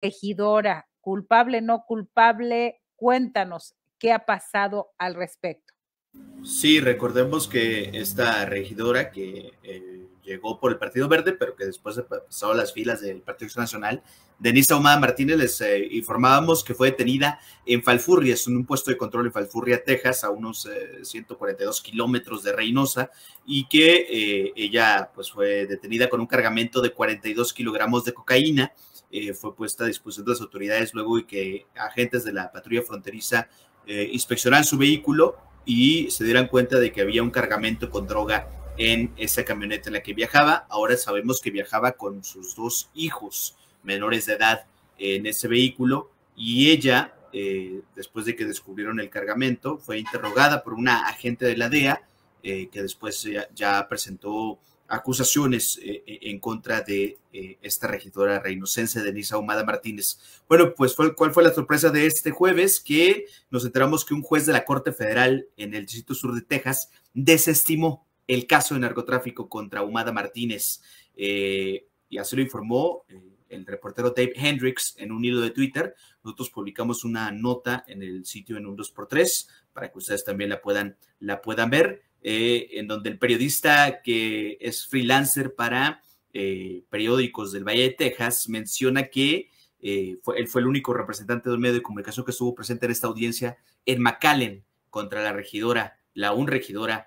regidora, culpable, no culpable, cuéntanos qué ha pasado al respecto. Sí, recordemos que esta regidora que eh, llegó por el Partido Verde, pero que después pasó a las filas del Partido Nacional, Denise Ahumada Martínez, les eh, informábamos que fue detenida en Falfurria, es un puesto de control en Falfurria, Texas, a unos 142 eh, kilómetros de Reynosa, y que ella pues, fue detenida con un cargamento de 42 kilogramos de cocaína eh, fue puesta a disposición de las autoridades luego y que agentes de la patrulla fronteriza eh, inspeccionaran su vehículo y se dieran cuenta de que había un cargamento con droga en esa camioneta en la que viajaba. Ahora sabemos que viajaba con sus dos hijos menores de edad en ese vehículo y ella, eh, después de que descubrieron el cargamento, fue interrogada por una agente de la DEA eh, que después ya presentó acusaciones eh, eh, en contra de eh, esta regidora reinocense, Denise Ahumada Martínez. Bueno, pues ¿cuál fue la sorpresa de este jueves? Que nos enteramos que un juez de la Corte Federal en el Distrito Sur de Texas desestimó el caso de narcotráfico contra Ahumada Martínez. y así lo informó el reportero Dave Hendricks en un hilo de Twitter. Nosotros publicamos una nota en el sitio en un 2x3 para que ustedes también la puedan, la puedan ver. Eh, en donde el periodista que es freelancer para eh, periódicos del Valle de Texas menciona que eh, fue, él fue el único representante de medio de comunicación que estuvo presente en esta audiencia en McAllen contra la regidora, la un regidora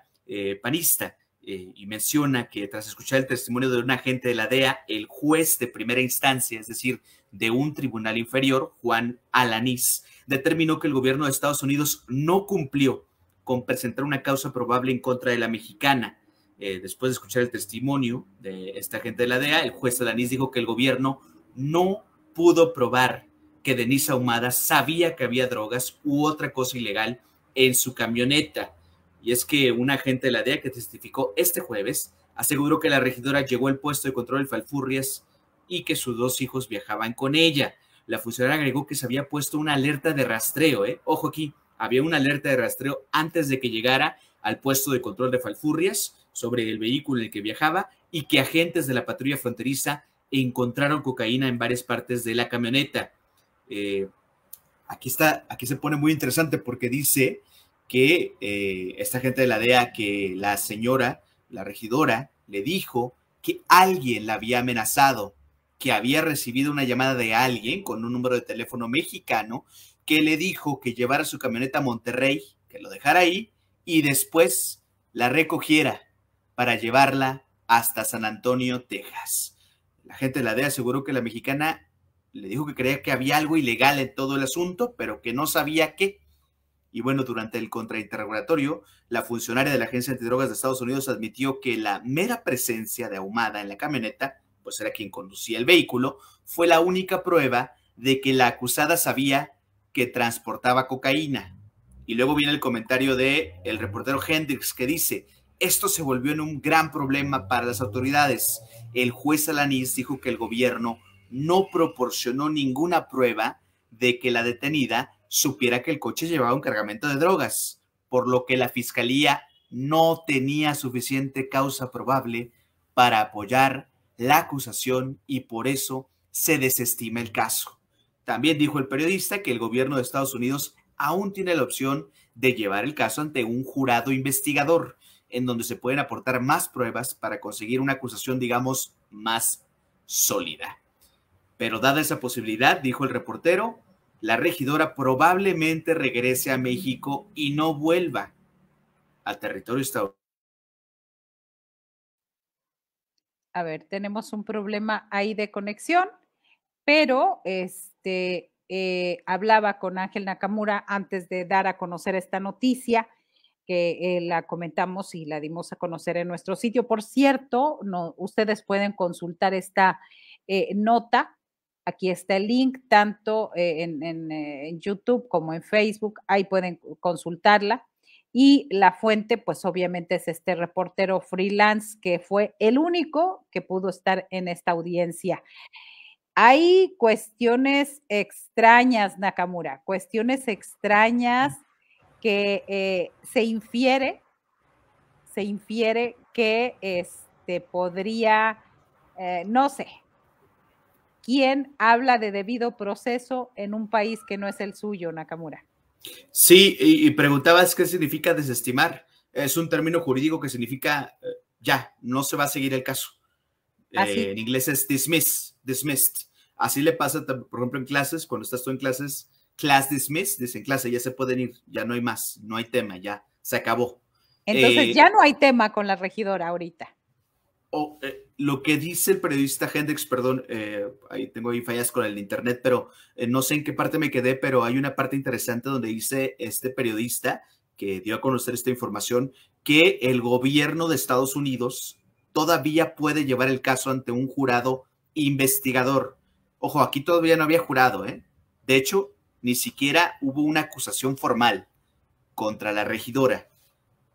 panista. y menciona que tras escuchar el testimonio de un agente de la DEA, el juez de primera instancia, es decir, de un tribunal inferior, Juan Alanís, determinó que el gobierno de Estados Unidos no cumplió con presentar una causa probable en contra de la mexicana. Eh, después de escuchar el testimonio de esta gente de la DEA, el juez Alanis dijo que el gobierno no pudo probar que Denise Ahumada sabía que había drogas u otra cosa ilegal en su camioneta. Y es que un agente de la DEA que testificó este jueves aseguró que la regidora llegó al puesto de control del Falfurrias y que sus dos hijos viajaban con ella. La funcionaria agregó que se había puesto una alerta de rastreo, ¿eh? ojo aquí, había una alerta de rastreo antes de que llegara al puesto de control de Falfurrias sobre el vehículo en el que viajaba y que agentes de la patrulla fronteriza encontraron cocaína en varias partes de la camioneta. Eh, aquí, está, aquí se pone muy interesante porque dice que eh, esta gente de la DEA, que la señora, la regidora, le dijo que alguien la había amenazado, que había recibido una llamada de alguien con un número de teléfono mexicano que le dijo que llevara su camioneta a Monterrey, que lo dejara ahí y después la recogiera para llevarla hasta San Antonio, Texas. La gente de la DEA aseguró que la mexicana le dijo que creía que había algo ilegal en todo el asunto, pero que no sabía qué. Y bueno, durante el contrainterrogatorio, la funcionaria de la Agencia Antidrogas de Estados Unidos admitió que la mera presencia de Ahumada en la camioneta, pues era quien conducía el vehículo, fue la única prueba de que la acusada sabía que transportaba cocaína. Y luego viene el comentario de el reportero Hendrix que dice, esto se volvió en un gran problema para las autoridades. El juez Alanis dijo que el gobierno no proporcionó ninguna prueba de que la detenida supiera que el coche llevaba un cargamento de drogas, por lo que la fiscalía no tenía suficiente causa probable para apoyar la acusación y por eso se desestima el caso. También dijo el periodista que el gobierno de Estados Unidos aún tiene la opción de llevar el caso ante un jurado investigador, en donde se pueden aportar más pruebas para conseguir una acusación, digamos, más sólida. Pero dada esa posibilidad, dijo el reportero, la regidora probablemente regrese a México y no vuelva al territorio estadounidense. A ver, tenemos un problema ahí de conexión pero este, eh, hablaba con Ángel Nakamura antes de dar a conocer esta noticia que eh, la comentamos y la dimos a conocer en nuestro sitio. Por cierto, no, ustedes pueden consultar esta eh, nota. Aquí está el link, tanto en, en YouTube como en Facebook. Ahí pueden consultarla. Y la fuente, pues obviamente es este reportero freelance que fue el único que pudo estar en esta audiencia hay cuestiones extrañas, Nakamura, cuestiones extrañas que eh, se infiere, se infiere que este podría, eh, no sé, ¿quién habla de debido proceso en un país que no es el suyo, Nakamura? Sí, y, preguntabas qué significa desestimar. Es un término jurídico que significa eh, ya, no se va a seguir el caso Ah, en inglés es dismiss, dismissed. Así le pasa, por ejemplo, en clases, cuando estás tú en clases, class dismissed, dicen clase, ya se pueden ir, ya no hay más, no hay tema, ya se acabó. Entonces eh, ya no hay tema con la regidora ahorita. O, eh, lo que dice el periodista Hendrix, perdón, eh, ahí tengo ahí fallas con el internet, pero no sé en qué parte me quedé, pero hay una parte interesante donde dice este periodista que dio a conocer esta información, que el gobierno de Estados Unidos todavía puede llevar el caso ante un jurado investigador. Ojo, aquí todavía no había jurado, ¿eh? De hecho, ni siquiera hubo una acusación formal contra la regidora.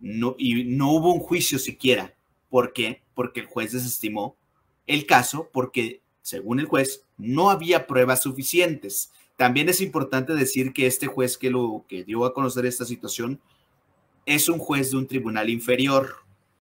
No, y no hubo un juicio siquiera. ¿Por qué? Porque el juez desestimó el caso porque, según el juez, no había pruebas suficientes. También es importante decir que este juez que, lo, que dio a conocer esta situación es un juez de un tribunal inferior.